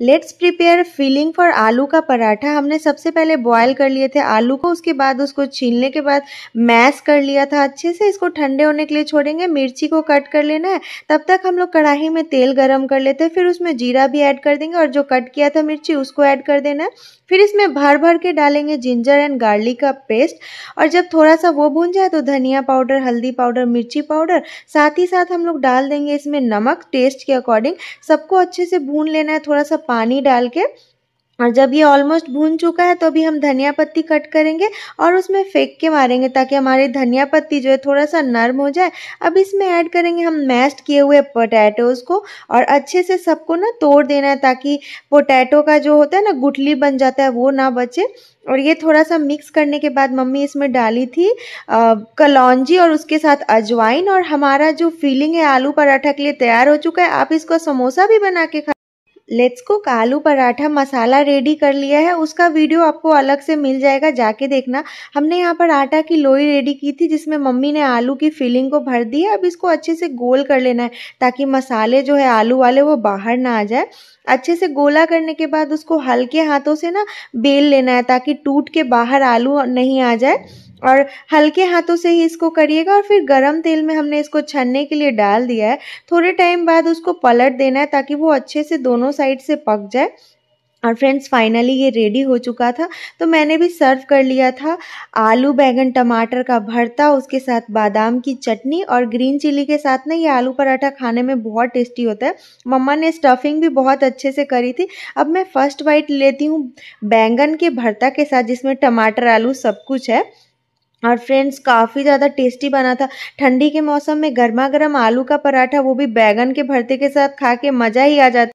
let's prepare filling for आलू का पराठा हमने सबसे पहले बॉयल कर लिए थे आलू को उसके बाद उसको छीलने के बाद मैश कर लिया था अच्छे से इसको ठंडे होने के लिए छोड़ेंगे मिर्ची को कट कर लेना है तब तक हम लोग कढ़ाई में तेल गर्म कर लेते हैं फिर उसमें जीरा भी ऐड कर देंगे और जो कट किया था मिर्ची उसको ऐड कर देना है फिर इसमें भर भर के डालेंगे जिंजर एंड गार्लिक का पेस्ट और जब थोड़ा सा वो भून जाए तो धनिया पाउडर हल्दी पाउडर मिर्ची पाउडर साथ ही साथ हम लोग डाल देंगे इसमें नमक टेस्ट के अकॉर्डिंग सबको अच्छे से भून लेना है थोड़ा सा पानी डाल के और जब ये ऑलमोस्ट भून चुका है तो अभी हम धनिया पत्ती कट करेंगे और उसमें फेंक के मारेंगे ताकि हमारी धनिया पत्ती जो है थोड़ा सा नर्म हो जाए अब इसमें ऐड करेंगे हम मैश्ड किए हुए पोटैटोज़ को और अच्छे से सबको ना तोड़ देना है ताकि पोटैटो का जो होता है ना गुठली बन जाता है वो ना बचे और ये थोड़ा सा मिक्स करने के बाद मम्मी इसमें डाली थी कलौजी और उसके साथ अजवाइन और हमारा जो फीलिंग है आलू पराठा के लिए तैयार हो चुका है आप इसको समोसा भी बना के खा लेट्स को आलू पराठा मसाला रेडी कर लिया है उसका वीडियो आपको अलग से मिल जाएगा जाके देखना हमने यहाँ पर आटा की लोई रेडी की थी जिसमें मम्मी ने आलू की फिलिंग को भर दी है अब इसको अच्छे से गोल कर लेना है ताकि मसाले जो है आलू वाले वो बाहर ना आ जाए अच्छे से गोला करने के बाद उसको हल्के हाथों से ना बेल लेना है ताकि टूट के बाहर आलू नहीं आ जाए और हल्के हाथों से ही इसको करिएगा और फिर गरम तेल में हमने इसको छनने के लिए डाल दिया है थोड़े टाइम बाद उसको पलट देना है ताकि वो अच्छे से दोनों साइड से पक जाए और फ्रेंड्स फाइनली ये रेडी हो चुका था तो मैंने भी सर्व कर लिया था आलू बैंगन टमाटर का भरता उसके साथ बादाम की चटनी और ग्रीन चिली के साथ ना ये आलू पराठा खाने में बहुत टेस्टी होता है मम्मा ने स्टफिंग भी बहुत अच्छे से करी थी अब मैं फर्स्ट वाइट लेती हूँ बैंगन के भरता के साथ जिसमें टमाटर आलू सब कुछ है और फ्रेंड्स काफ़ी ज़्यादा टेस्टी बना था ठंडी के मौसम में गर्मा गर्म आलू का पराठा वो भी बैगन के भरते के साथ खा के मज़ा ही आ जाता